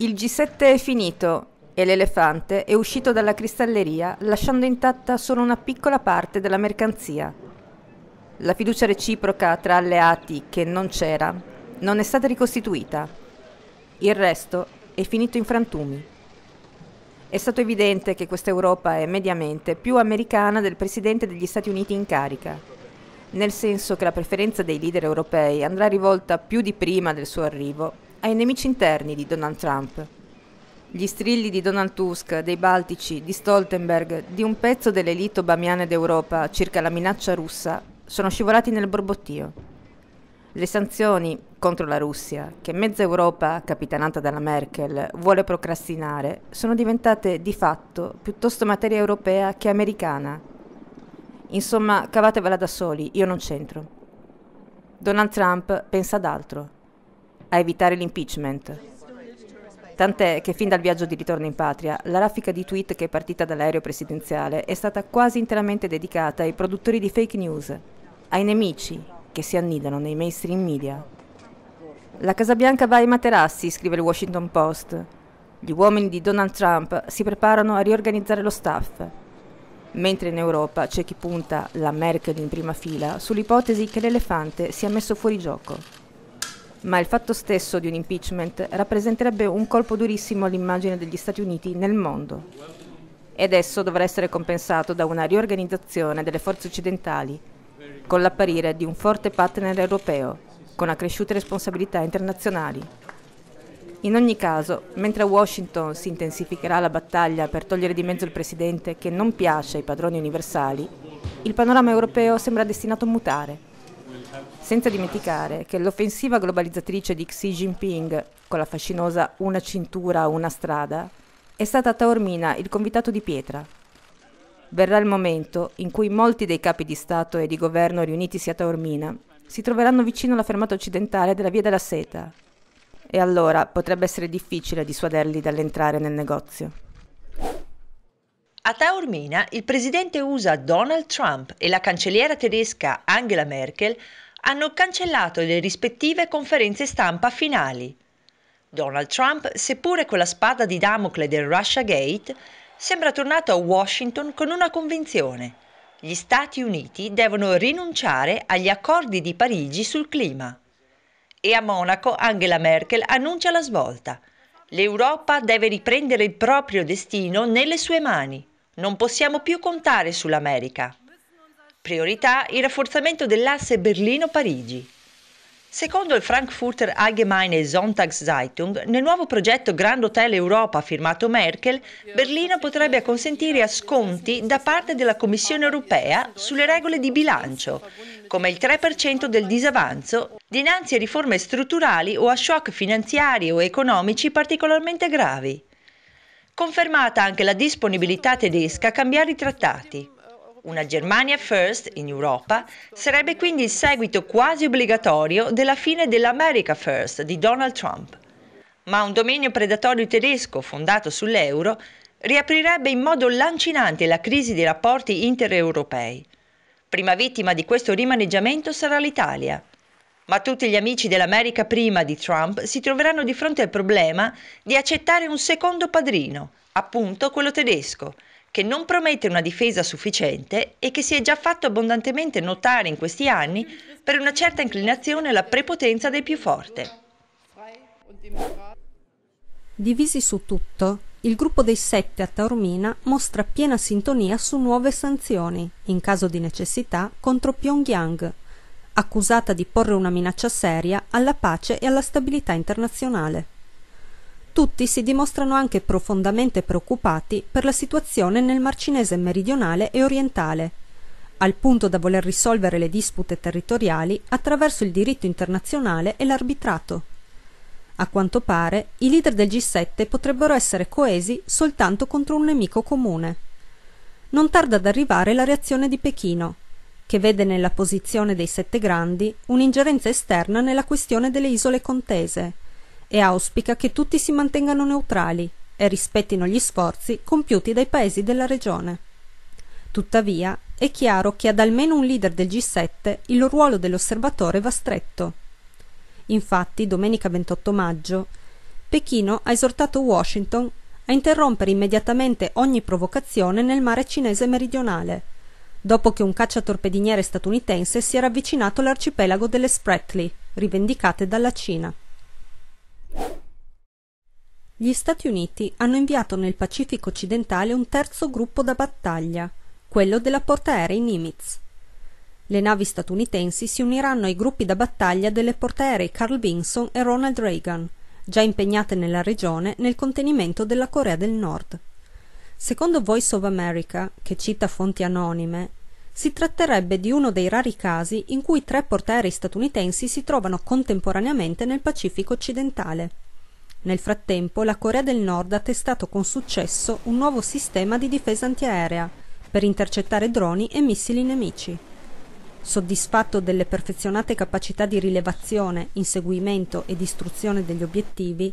Il G7 è finito e l'elefante è uscito dalla cristalleria lasciando intatta solo una piccola parte della mercanzia. La fiducia reciproca tra alleati che non c'era non è stata ricostituita. Il resto è finito in frantumi. È stato evidente che questa Europa è mediamente più americana del presidente degli Stati Uniti in carica nel senso che la preferenza dei leader europei andrà rivolta più di prima del suo arrivo ai nemici interni di Donald Trump. Gli strilli di Donald Tusk, dei Baltici, di Stoltenberg, di un pezzo dell'elito obamiana d'Europa circa la minaccia russa sono scivolati nel borbottio. Le sanzioni contro la Russia, che mezza Europa, capitanata dalla Merkel, vuole procrastinare, sono diventate di fatto piuttosto materia europea che americana Insomma, cavatevela da soli, io non c'entro. Donald Trump pensa ad altro, a evitare l'impeachment. Tant'è che fin dal viaggio di ritorno in patria, la raffica di tweet che è partita dall'aereo presidenziale è stata quasi interamente dedicata ai produttori di fake news, ai nemici che si annidano nei mainstream media. La Casa Bianca va ai materassi, scrive il Washington Post. Gli uomini di Donald Trump si preparano a riorganizzare lo staff mentre in Europa c'è chi punta la Merkel in prima fila sull'ipotesi che l'elefante sia messo fuori gioco. Ma il fatto stesso di un impeachment rappresenterebbe un colpo durissimo all'immagine degli Stati Uniti nel mondo. Ed esso dovrà essere compensato da una riorganizzazione delle forze occidentali, con l'apparire di un forte partner europeo, con accresciute responsabilità internazionali. In ogni caso, mentre a Washington si intensificherà la battaglia per togliere di mezzo il presidente che non piace ai padroni universali, il panorama europeo sembra destinato a mutare. Senza dimenticare che l'offensiva globalizzatrice di Xi Jinping, con la fascinosa una cintura, una strada, è stata a Taormina il convitato di pietra. Verrà il momento in cui molti dei capi di Stato e di governo riunitisi a Taormina si troveranno vicino alla fermata occidentale della Via della Seta, e allora potrebbe essere difficile dissuaderli dall'entrare nel negozio. A Taormina il presidente USA Donald Trump e la cancelliera tedesca Angela Merkel hanno cancellato le rispettive conferenze stampa finali. Donald Trump, seppure con la spada di Damocle del Russia Gate, sembra tornato a Washington con una convinzione. Gli Stati Uniti devono rinunciare agli accordi di Parigi sul clima. E a Monaco Angela Merkel annuncia la svolta. L'Europa deve riprendere il proprio destino nelle sue mani. Non possiamo più contare sull'America. Priorità il rafforzamento dell'asse Berlino-Parigi. Secondo il Frankfurter Allgemeine Sonntagszeitung, nel nuovo progetto Grand Hotel Europa firmato Merkel, Berlino potrebbe acconsentire a sconti da parte della Commissione europea sulle regole di bilancio, come il 3% del disavanzo, dinanzi a riforme strutturali o a shock finanziari o economici particolarmente gravi. Confermata anche la disponibilità tedesca a cambiare i trattati. Una Germania First in Europa sarebbe quindi il seguito quasi obbligatorio della fine dell'America First di Donald Trump. Ma un dominio predatorio tedesco fondato sull'euro riaprirebbe in modo lancinante la crisi dei rapporti intereuropei. Prima vittima di questo rimaneggiamento sarà l'Italia. Ma tutti gli amici dell'America prima di Trump si troveranno di fronte al problema di accettare un secondo padrino, appunto quello tedesco, che non promette una difesa sufficiente e che si è già fatto abbondantemente notare in questi anni per una certa inclinazione alla prepotenza del più forte. Divisi su tutto, il gruppo dei sette a Taormina mostra piena sintonia su nuove sanzioni, in caso di necessità, contro Pyongyang, accusata di porre una minaccia seria alla pace e alla stabilità internazionale tutti si dimostrano anche profondamente preoccupati per la situazione nel Mar Cinese meridionale e orientale, al punto da voler risolvere le dispute territoriali attraverso il diritto internazionale e l'arbitrato. A quanto pare, i leader del G7 potrebbero essere coesi soltanto contro un nemico comune. Non tarda ad arrivare la reazione di Pechino, che vede nella posizione dei sette grandi un'ingerenza esterna nella questione delle isole contese, e auspica che tutti si mantengano neutrali e rispettino gli sforzi compiuti dai paesi della regione. Tuttavia, è chiaro che ad almeno un leader del G7 il ruolo dell'osservatore va stretto. Infatti, domenica 28 maggio, Pechino ha esortato Washington a interrompere immediatamente ogni provocazione nel mare cinese meridionale, dopo che un cacciatorpediniere statunitense si era avvicinato all'arcipelago delle Spratly, rivendicate dalla Cina. Gli Stati Uniti hanno inviato nel Pacifico occidentale un terzo gruppo da battaglia, quello della portaerei Nimitz. Le navi statunitensi si uniranno ai gruppi da battaglia delle portaerei Carl Vinson e Ronald Reagan, già impegnate nella regione nel contenimento della Corea del Nord. Secondo Voice of America, che cita fonti anonime, si tratterebbe di uno dei rari casi in cui tre portaerei statunitensi si trovano contemporaneamente nel Pacifico occidentale. Nel frattempo la Corea del Nord ha testato con successo un nuovo sistema di difesa antiaerea per intercettare droni e missili nemici. Soddisfatto delle perfezionate capacità di rilevazione, inseguimento e distruzione degli obiettivi,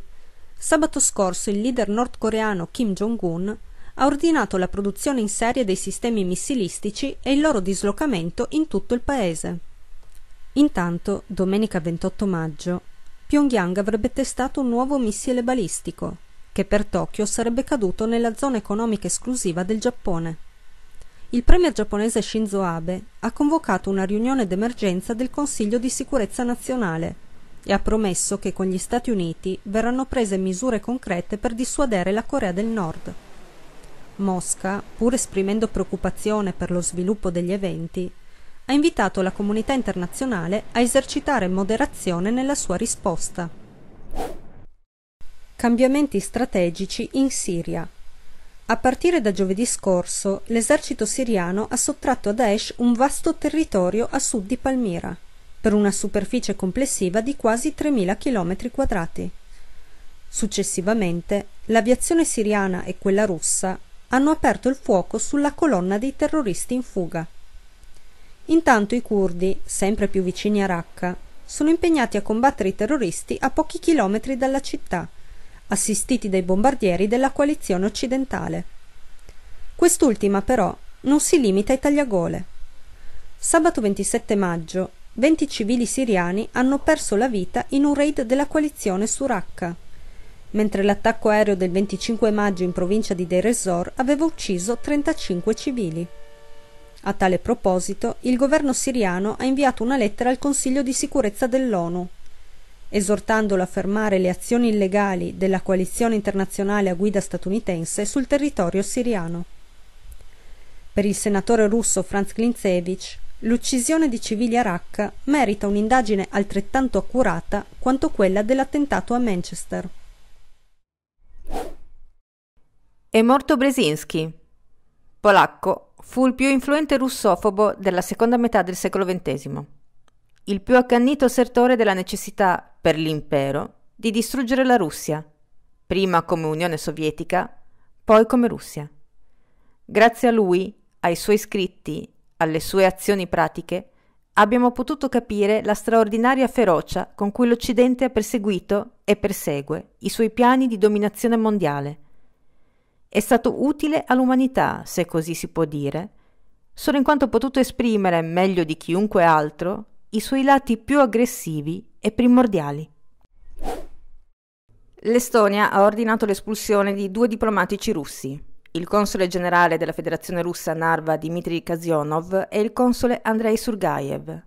sabato scorso il leader nordcoreano Kim Jong-un ha ordinato la produzione in serie dei sistemi missilistici e il loro dislocamento in tutto il paese. Intanto, domenica 28 maggio, Pyongyang avrebbe testato un nuovo missile balistico, che per Tokyo sarebbe caduto nella zona economica esclusiva del Giappone. Il premier giapponese Shinzo Abe ha convocato una riunione d'emergenza del Consiglio di sicurezza nazionale e ha promesso che con gli Stati Uniti verranno prese misure concrete per dissuadere la Corea del Nord. Mosca, pur esprimendo preoccupazione per lo sviluppo degli eventi, ha invitato la comunità internazionale a esercitare moderazione nella sua risposta. Cambiamenti strategici in Siria. A partire da giovedì scorso, l'esercito siriano ha sottratto a Daesh un vasto territorio a sud di Palmira, per una superficie complessiva di quasi 3.000 km 2 Successivamente, l'aviazione siriana e quella russa hanno aperto il fuoco sulla colonna dei terroristi in fuga. Intanto i curdi, sempre più vicini a Raqqa, sono impegnati a combattere i terroristi a pochi chilometri dalla città, assistiti dai bombardieri della coalizione occidentale. Quest'ultima però non si limita ai tagliagole. Sabato 27 maggio, 20 civili siriani hanno perso la vita in un raid della coalizione su Raqqa, mentre l'attacco aereo del 25 maggio in provincia di Deir ez-Zor aveva ucciso 35 civili. A tale proposito, il governo siriano ha inviato una lettera al Consiglio di sicurezza dell'ONU, esortandolo a fermare le azioni illegali della coalizione internazionale a guida statunitense sul territorio siriano. Per il senatore russo Franz Klintsevich, l'uccisione di civili a Raqqa merita un'indagine altrettanto accurata quanto quella dell'attentato a Manchester. È morto Brzezinski, polacco Fu il più influente russofobo della seconda metà del secolo XX, il più accannito assertore della necessità per l'impero di distruggere la Russia, prima come Unione Sovietica, poi come Russia. Grazie a lui, ai suoi scritti, alle sue azioni pratiche, abbiamo potuto capire la straordinaria ferocia con cui l'Occidente ha perseguito e persegue i suoi piani di dominazione mondiale, è stato utile all'umanità, se così si può dire, solo in quanto ha potuto esprimere, meglio di chiunque altro, i suoi lati più aggressivi e primordiali. L'Estonia ha ordinato l'espulsione di due diplomatici russi, il console generale della Federazione russa Narva Dmitry Kazionov e il console Andrei Surgaev.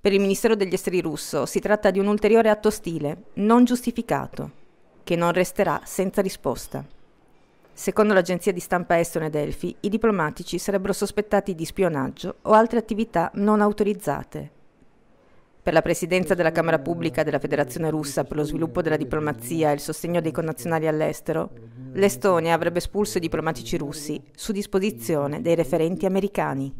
Per il Ministero degli Esteri russo si tratta di un ulteriore atto ostile, non giustificato, che non resterà senza risposta. Secondo l'agenzia di stampa estone Delphi, i diplomatici sarebbero sospettati di spionaggio o altre attività non autorizzate. Per la presidenza della Camera Pubblica della Federazione Russa per lo sviluppo della diplomazia e il sostegno dei connazionali all'estero, l'Estonia avrebbe espulso i diplomatici russi su disposizione dei referenti americani.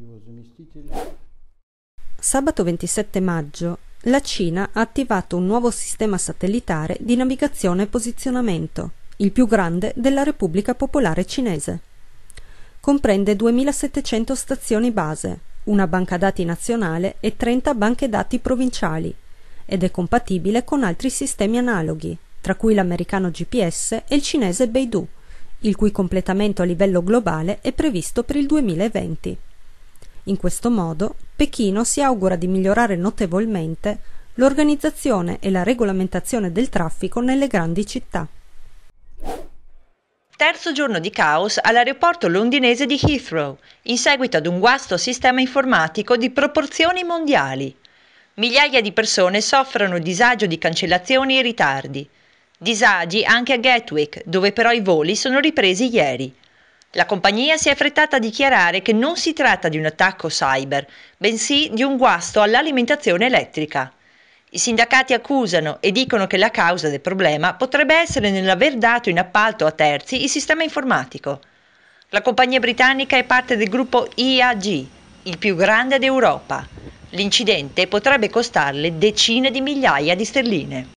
Sabato 27 maggio la Cina ha attivato un nuovo sistema satellitare di navigazione e posizionamento il più grande della Repubblica Popolare Cinese. Comprende 2700 stazioni base, una banca dati nazionale e 30 banche dati provinciali ed è compatibile con altri sistemi analoghi, tra cui l'americano GPS e il cinese Beidou, il cui completamento a livello globale è previsto per il 2020. In questo modo, Pechino si augura di migliorare notevolmente l'organizzazione e la regolamentazione del traffico nelle grandi città. Terzo giorno di caos all'aeroporto londinese di Heathrow, in seguito ad un guasto sistema informatico di proporzioni mondiali. Migliaia di persone soffrono disagio di cancellazioni e ritardi. Disagi anche a Gatwick, dove però i voli sono ripresi ieri. La compagnia si è affrettata a dichiarare che non si tratta di un attacco cyber, bensì di un guasto all'alimentazione elettrica. I sindacati accusano e dicono che la causa del problema potrebbe essere nell'aver dato in appalto a terzi il sistema informatico. La compagnia britannica è parte del gruppo IAG, il più grande d'Europa. L'incidente potrebbe costarle decine di migliaia di sterline.